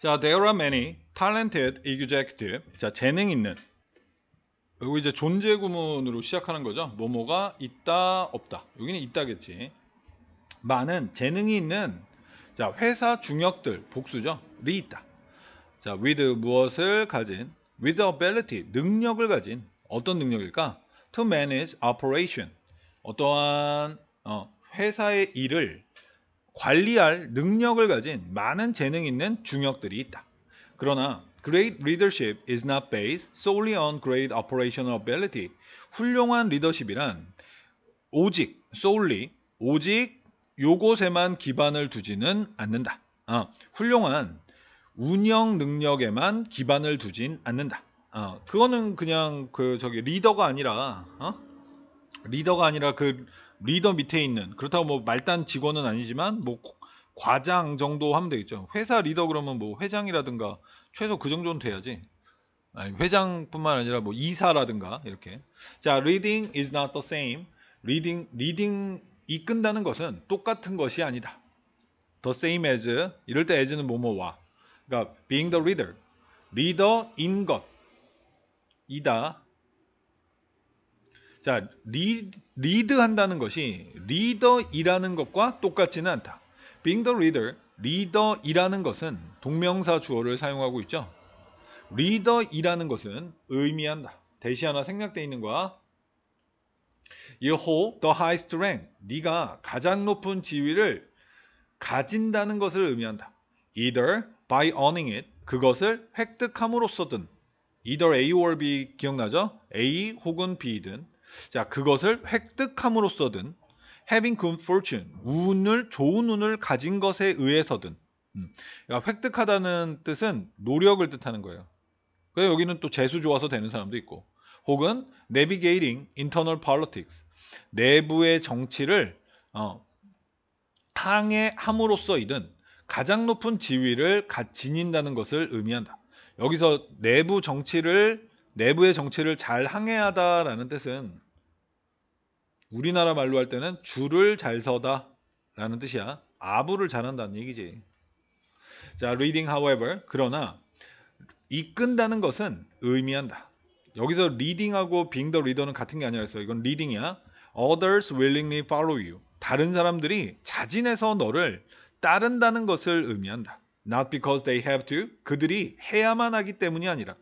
자, there are many talented executive. 자, 재능 있는. 여기 이제 존재 구문으로 시작하는 거죠. 뭐뭐가 있다, 없다. 여기는 있다겠지. 많은 재능이 있는 자, 회사 중역들 복수죠. 리 있다. 자, with 무엇을 가진 with ability 능력을 가진 어떤 능력일까? to manage operation 어떠한 어, 회사의 일을 관리할 능력을 가진 많은 재능 있는 중역들이 있다. 그러나 Great leadership is not based solely on great operational ability. 훌륭한 리더십이란 오직, solely, 오직 요것에만 기반을 두지는 않는다. 아, 훌륭한 운영 능력에만 기반을 두진 않는다. 아, 그거는 그냥 그 저기 리더가 아니라 어? 리더가 아니라 그 리더 밑에 있는 그렇다고 뭐 말단 직원은 아니지만 뭐 과장 정도 하면 되겠죠. 회사 리더 그러면 뭐 회장이라든가 최소 그 정도는 돼야지. 아니, 회장뿐만 아니라 뭐 이사라든가 이렇게. 자, reading is not the same. reading reading 이끈다는 것은 똑같은 것이 아니다. the same as 이럴 때 as는 뭐뭐와. 그러니까 being the reader. 리더인 것이다. 자, 리, 리드 한다는 것이 리더이라는 것과 똑같지는 않다. being the leader, 리더이라는 것은 동명사 주어를 사용하고 있죠. 리더이라는 것은 의미한다. 대시 하나 생략되어 있는 거야. You hold the highest rank. 네가 가장 높은 지위를 가진다는 것을 의미한다. Either by owning it. 그것을 획득함으로써든. Either A or B 기억나죠? A 혹은 B든 자, 그것을 획득함으로써든 having good fortune, 운을 좋은 운을 가진 것에 의해서든 음, 그러니까 획득하다는 뜻은 노력을 뜻하는 거예요. 그래서 여기는 또 재수 좋아서 되는 사람도 있고 혹은 navigating internal politics 내부의 정치를 어, 항해함으로써이든 가장 높은 지위를 가, 지닌다는 것을 의미한다. 여기서 내부 정치를 내부의 정치를 잘 항해하다라는 뜻은 우리나라 말로 할 때는 줄을 잘 서다 라는 뜻이야. 아부를 잘한다는 얘기지. 자, reading however. 그러나 이끈다는 것은 의미한다. 여기서 reading하고 being the reader는 같은 게 아니라 서 이건 reading이야. others willingly follow you. 다른 사람들이 자진해서 너를 따른다는 것을 의미한다. not because they have to. 그들이 해야만 하기 때문이 아니라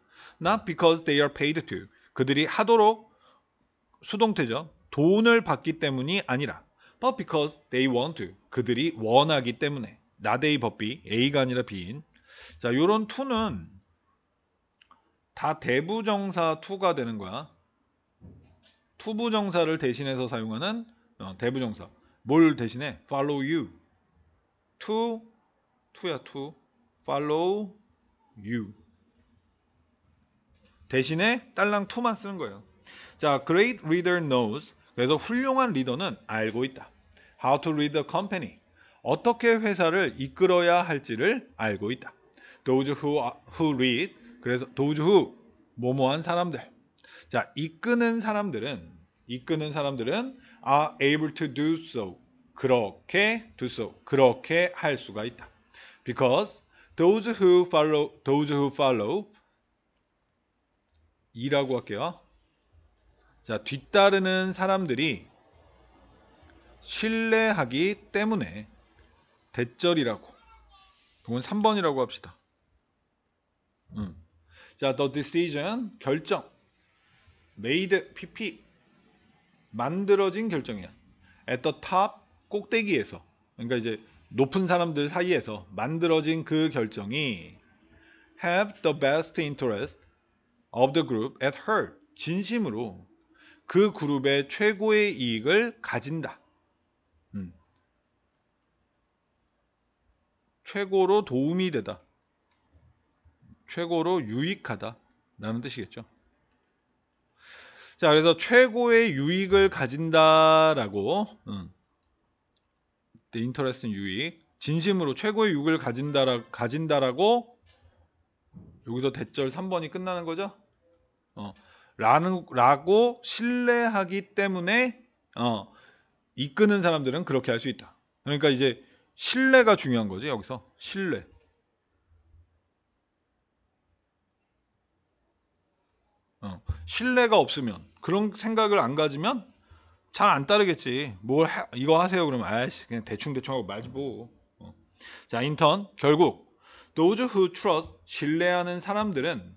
not because they are paid to. 그들이 하도록 수동태죠. 돈을 받기 때문이 아니라 but because they want to 그들이 원하기 때문에 not 나데이 법비 A가 아니라 B인 자 요런 to는 다 대부정사 to가 되는 거야 투부정사를 대신해서 사용하는 어, 대부정사 뭘 대신해? follow you to to야 to follow you 대신에 딸랑 to만 쓰는 거예요 자 great reader knows 그래서 훌륭한 리더는 알고 있다. How to lead a company. 어떻게 회사를 이끌어야 할지를 알고 있다. Those who, who lead. 그래서 those who 모모한 사람들. 자, 이끄는 사람들은 이끄는 사람들은 are able to do so. 그렇게 do so. 그렇게 할 수가 있다. Because those who follow those who follow 이라고 할게요. 자, 뒤따르는 사람들이 신뢰하기 때문에 대절이라고. 그건 3번이라고 합시다. 음. 자, the decision 결정. made pp 만들어진 결정이야. at the top 꼭대기에서. 그러니까 이제 높은 사람들 사이에서 만들어진 그 결정이 have the best interest of the group at heart 진심으로 그 그룹의 최고의 이익을 가진다. 음. 최고로 도움이 되다. 최고로 유익하다. 라는 뜻이겠죠. 자, 그래서 최고의 유익을 가진다라고, 음. 인터레스 유익, 진심으로 최고의 유익을 가진다라, 가진다라고, 여기서 대절 3번이 끝나는 거죠? 어. 라는, 라고 신뢰하기 때문에 어, 이끄는 사람들은 그렇게 할 수 있다. 그러니까 이제 신뢰가 중요한 거지 여기서 신뢰. 어, 신뢰가 없으면 그런 생각을 안 가지면 잘 안 따르겠지. 뭘 하, 이거 하세요 그러면 아이씨 그냥 대충 대충 하고 말지 뭐. 어. 자 인턴 결국 those who trust 신뢰하는 사람들은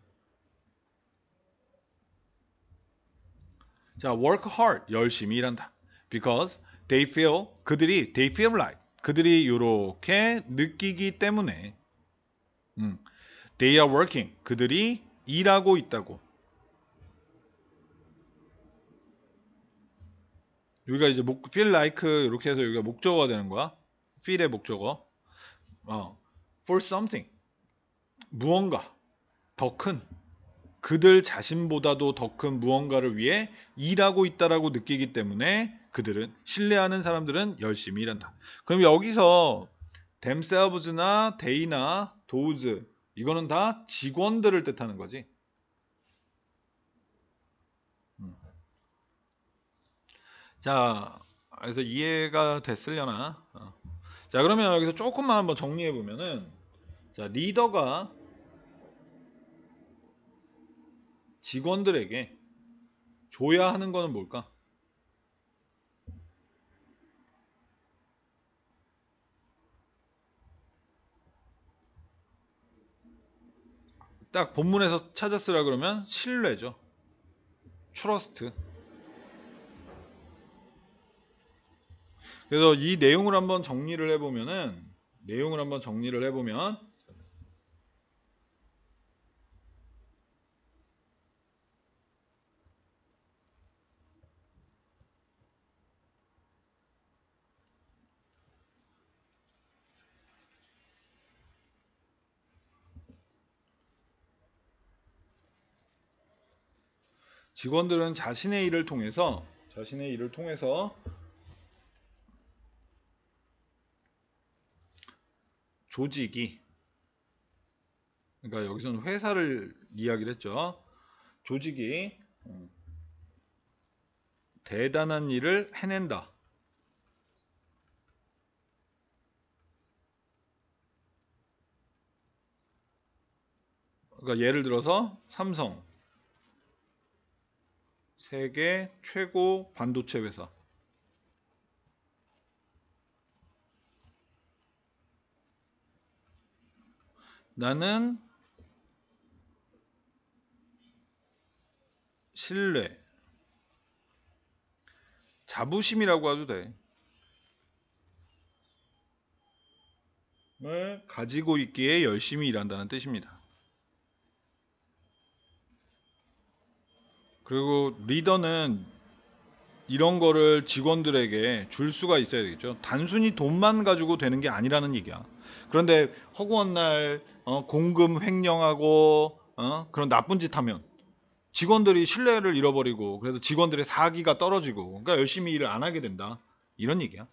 자, work hard 열심히 일한다. Because they feel 그들이 they feel like 그들이 이렇게 느끼기 때문에 음, they are working 그들이 일하고 있다고. 여기가 이제 목, feel like 이렇게 해서 여기가 목적어가 되는 거야. feel의 목적어. 어, for something 무언가 더큰 그들 자신보다도 더 큰 무언가를 위해 일하고 있다라고 느끼기 때문에 그들은 신뢰하는 사람들은 열심히 일한다. 그럼 여기서 themselves나 they나 those 이거는 다 직원들을 뜻하는 거지. 음. 자, 그래서 이해가 됐으려나? 어. 자, 그러면 여기서 조금만 한번 정리해 보면은 자, 리더가 직원들에게 줘야 하는 거는 뭘까? 딱 본문에서 찾았으라 그러면 신뢰죠. 트러스트. 그래서 이 내용을 한번 정리를 해보면은 내용을 한번 정리를 해보면 직원들은 자신의 일을 통해서 자신의 일을 통해서 조직이 그러니까 여기서는 회사를 이야기를 했죠. 조직이 어, 대단한 일을 해낸다. 그러니까 예를 들어서 삼성 세계 최고 반도체 회사. 나는 신뢰, 자부심이라고 하도 돼. 네. 가지고 있기에 열심히 일한다는 뜻입니다. 그리고 리더는 이런 거를 직원들에게 줄 수가 있어야 되겠죠. 단순히 돈만 가지고 되는 게 아니라는 얘기야. 그런데 허구한 날 어, 공금 횡령하고 어, 그런 나쁜 짓 하면 직원들이 신뢰를 잃어버리고 그래서 직원들의 사기가 떨어지고 그러니까 열심히 일을 안 하게 된다. 이런 얘기야.